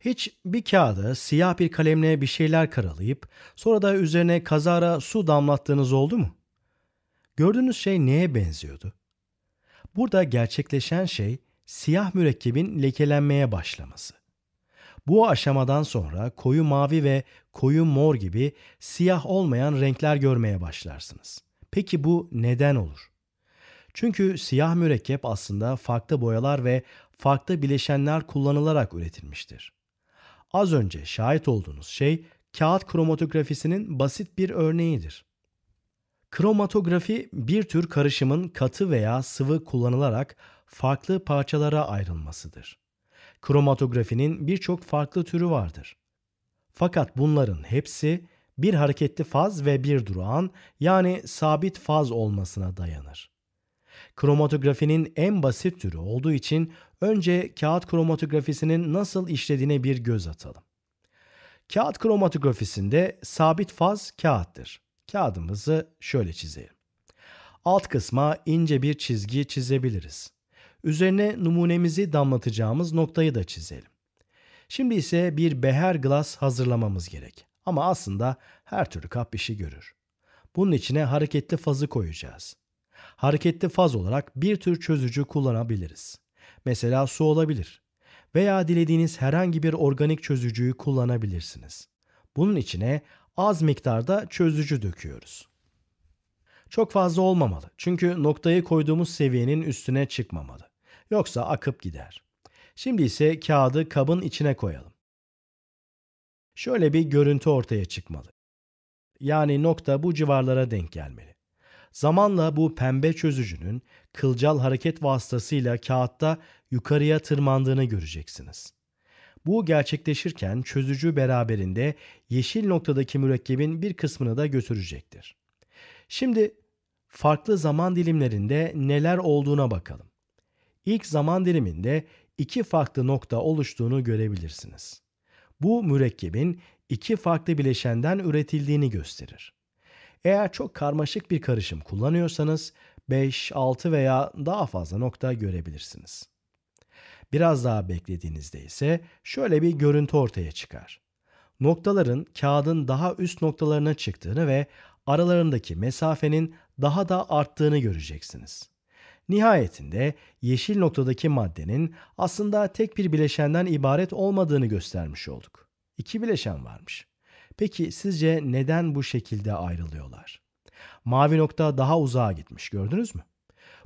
Hiç bir kağıda siyah bir kalemle bir şeyler karalayıp sonra da üzerine kazara su damlattığınız oldu mu? Gördüğünüz şey neye benziyordu? Burada gerçekleşen şey siyah mürekkebin lekelenmeye başlaması. Bu aşamadan sonra koyu mavi ve koyu mor gibi siyah olmayan renkler görmeye başlarsınız. Peki bu neden olur? Çünkü siyah mürekkep aslında farklı boyalar ve farklı bileşenler kullanılarak üretilmiştir az önce şahit olduğunuz şey kağıt kromatografisinin basit bir örneğidir. Kromatografi bir tür karışımın katı veya sıvı kullanılarak farklı parçalara ayrılmasıdır. Kromatografinin birçok farklı türü vardır. Fakat bunların hepsi bir hareketli faz ve bir durağan yani sabit faz olmasına dayanır. Kromatografinin en basit türü olduğu için önce kağıt kromatografisinin nasıl işlediğine bir göz atalım. Kağıt kromatografisinde sabit faz kağıttır. Kağıdımızı şöyle çizelim. Alt kısma ince bir çizgi çizebiliriz. Üzerine numunemizi damlatacağımız noktayı da çizelim. Şimdi ise bir beher glas hazırlamamız gerek. Ama aslında her türlü kap işi görür. Bunun içine hareketli fazı koyacağız hareketli faz olarak bir tür çözücü kullanabiliriz. Mesela su olabilir veya dilediğiniz herhangi bir organik çözücüyü kullanabilirsiniz. Bunun içine az miktarda çözücü döküyoruz. Çok fazla olmamalı çünkü noktayı koyduğumuz seviyenin üstüne çıkmamalı. Yoksa akıp gider. Şimdi ise kağıdı kabın içine koyalım. Şöyle bir görüntü ortaya çıkmalı. Yani nokta bu civarlara denk gelmeli. Zamanla bu pembe çözücünün kılcal hareket vasıtasıyla kağıtta yukarıya tırmandığını göreceksiniz. Bu gerçekleşirken çözücü beraberinde yeşil noktadaki mürekkebin bir kısmını da götürecektir. Şimdi farklı zaman dilimlerinde neler olduğuna bakalım. İlk zaman diliminde iki farklı nokta oluştuğunu görebilirsiniz. Bu mürekkebin iki farklı bileşenden üretildiğini gösterir. Eğer çok karmaşık bir karışım kullanıyorsanız 5, 6 veya daha fazla nokta görebilirsiniz. Biraz daha beklediğinizde ise şöyle bir görüntü ortaya çıkar. Noktaların kağıdın daha üst noktalarına çıktığını ve aralarındaki mesafenin daha da arttığını göreceksiniz. Nihayetinde yeşil noktadaki maddenin aslında tek bir bileşenden ibaret olmadığını göstermiş olduk. İki bileşen varmış. Peki sizce neden bu şekilde ayrılıyorlar? Mavi nokta daha uzağa gitmiş gördünüz mü?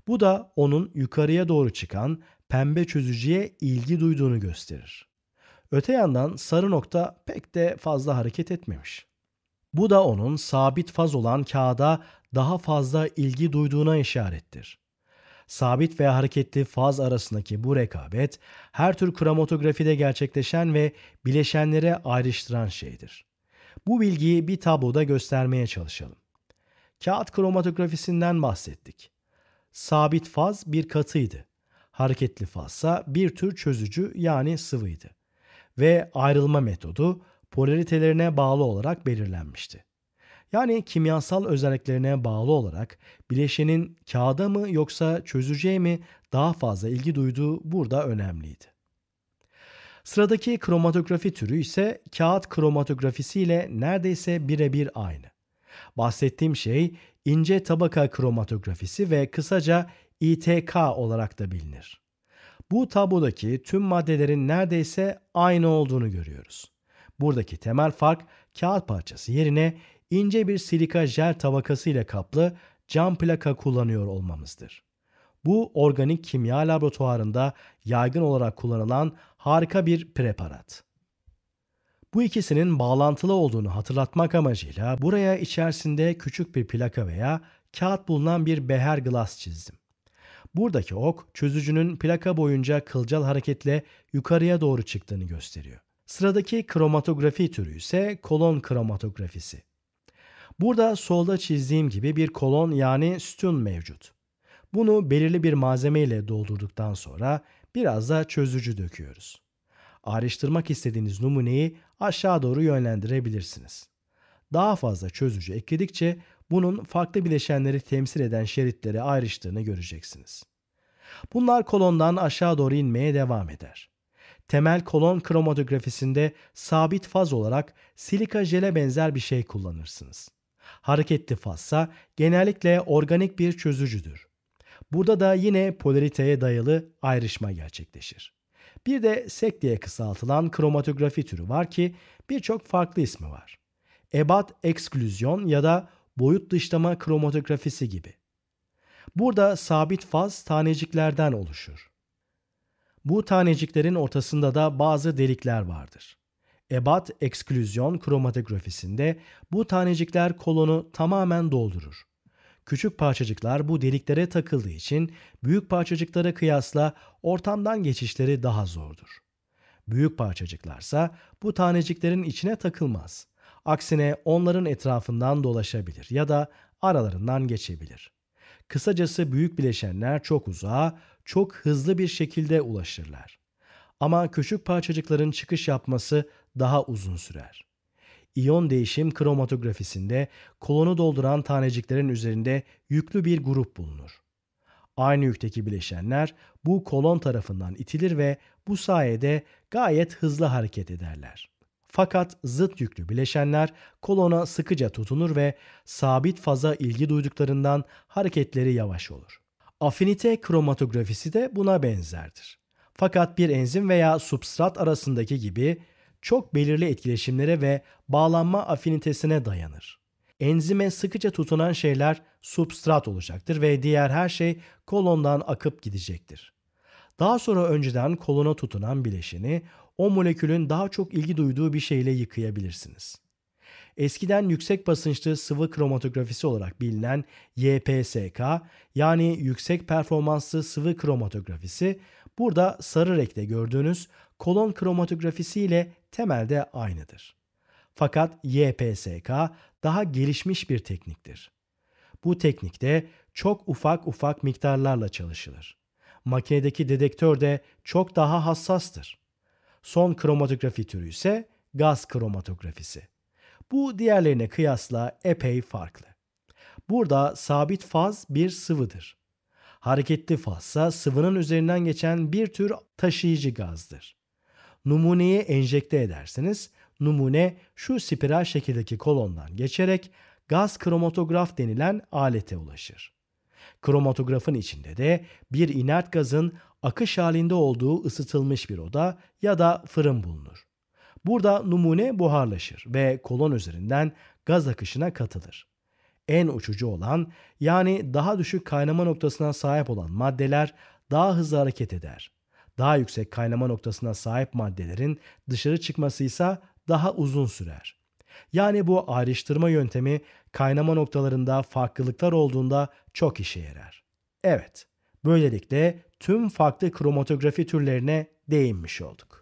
Bu da onun yukarıya doğru çıkan pembe çözücüye ilgi duyduğunu gösterir. Öte yandan sarı nokta pek de fazla hareket etmemiş. Bu da onun sabit faz olan kağıda daha fazla ilgi duyduğuna işarettir. Sabit ve hareketli faz arasındaki bu rekabet her tür kromatografide gerçekleşen ve bileşenlere ayrıştıran şeydir. Bu bilgiyi bir tabloda göstermeye çalışalım. Kağıt kromatografisinden bahsettik. Sabit faz bir katıydı. Hareketli fazsa bir tür çözücü yani sıvıydı. Ve ayrılma metodu polaritelerine bağlı olarak belirlenmişti. Yani kimyasal özelliklerine bağlı olarak bileşenin kağıda mı yoksa çözücüye mi daha fazla ilgi duyduğu burada önemliydi. Sıradaki kromatografi türü ise kağıt kromatografisi ile neredeyse birebir aynı. Bahsettiğim şey ince tabaka kromatografisi ve kısaca ITK olarak da bilinir. Bu tablodaki tüm maddelerin neredeyse aynı olduğunu görüyoruz. Buradaki temel fark kağıt parçası yerine ince bir silika jel tabakası ile kaplı cam plaka kullanıyor olmamızdır. Bu organik kimya laboratuvarında yaygın olarak kullanılan harika bir preparat. Bu ikisinin bağlantılı olduğunu hatırlatmak amacıyla buraya içerisinde küçük bir plaka veya kağıt bulunan bir beher glass çizdim. Buradaki ok çözücünün plaka boyunca kılcal hareketle yukarıya doğru çıktığını gösteriyor. Sıradaki kromatografi türü ise kolon kromatografisi. Burada solda çizdiğim gibi bir kolon yani sütun mevcut. Bunu belirli bir malzeme ile doldurduktan sonra biraz da çözücü döküyoruz. Ayrıştırmak istediğiniz numuneyi aşağı doğru yönlendirebilirsiniz. Daha fazla çözücü ekledikçe bunun farklı bileşenleri temsil eden şeritlere ayrıştığını göreceksiniz. Bunlar kolondan aşağı doğru inmeye devam eder. Temel kolon kromatografisinde sabit faz olarak silika jele benzer bir şey kullanırsınız. Hareketli fazsa genellikle organik bir çözücüdür. Burada da yine polariteye dayalı ayrışma gerçekleşir. Bir de SEC diye kısaltılan kromatografi türü var ki birçok farklı ismi var. Ebat eksklüzyon ya da boyut dışlama kromatografisi gibi. Burada sabit faz taneciklerden oluşur. Bu taneciklerin ortasında da bazı delikler vardır. Ebat eksklüzyon kromatografisinde bu tanecikler kolonu tamamen doldurur. Küçük parçacıklar bu deliklere takıldığı için büyük parçacıklara kıyasla ortamdan geçişleri daha zordur. Büyük parçacıklarsa bu taneciklerin içine takılmaz. Aksine onların etrafından dolaşabilir ya da aralarından geçebilir. Kısacası büyük bileşenler çok uzağa, çok hızlı bir şekilde ulaşırlar. Ama küçük parçacıkların çıkış yapması daha uzun sürer iyon değişim kromatografisinde kolonu dolduran taneciklerin üzerinde yüklü bir grup bulunur. Aynı yükteki bileşenler bu kolon tarafından itilir ve bu sayede gayet hızlı hareket ederler. Fakat zıt yüklü bileşenler kolona sıkıca tutunur ve sabit faza ilgi duyduklarından hareketleri yavaş olur. Afinite kromatografisi de buna benzerdir. Fakat bir enzim veya substrat arasındaki gibi çok belirli etkileşimlere ve bağlanma afinitesine dayanır. Enzime sıkıca tutunan şeyler substrat olacaktır ve diğer her şey kolondan akıp gidecektir. Daha sonra önceden kolona tutunan bileşini o molekülün daha çok ilgi duyduğu bir şeyle yıkayabilirsiniz. Eskiden yüksek basınçlı sıvı kromatografisi olarak bilinen YPSK yani yüksek performanslı sıvı kromatografisi burada sarı renkte gördüğünüz kolon kromatografisi ile temelde aynıdır. Fakat YPSK daha gelişmiş bir tekniktir. Bu teknikte çok ufak ufak miktarlarla çalışılır. Makinedeki dedektör de çok daha hassastır. Son kromatografi türü ise gaz kromatografisi. Bu diğerlerine kıyasla epey farklı. Burada sabit faz bir sıvıdır. Hareketli fazsa sıvının üzerinden geçen bir tür taşıyıcı gazdır numuneye enjekte edersiniz. Numune şu spiral şekildeki kolondan geçerek gaz kromatograf denilen alete ulaşır. Kromatografın içinde de bir inert gazın akış halinde olduğu ısıtılmış bir oda ya da fırın bulunur. Burada numune buharlaşır ve kolon üzerinden gaz akışına katılır. En uçucu olan yani daha düşük kaynama noktasına sahip olan maddeler daha hızlı hareket eder. Daha yüksek kaynama noktasına sahip maddelerin dışarı çıkması ise daha uzun sürer. Yani bu ayrıştırma yöntemi kaynama noktalarında farklılıklar olduğunda çok işe yarar. Evet, böylelikle tüm farklı kromatografi türlerine değinmiş olduk.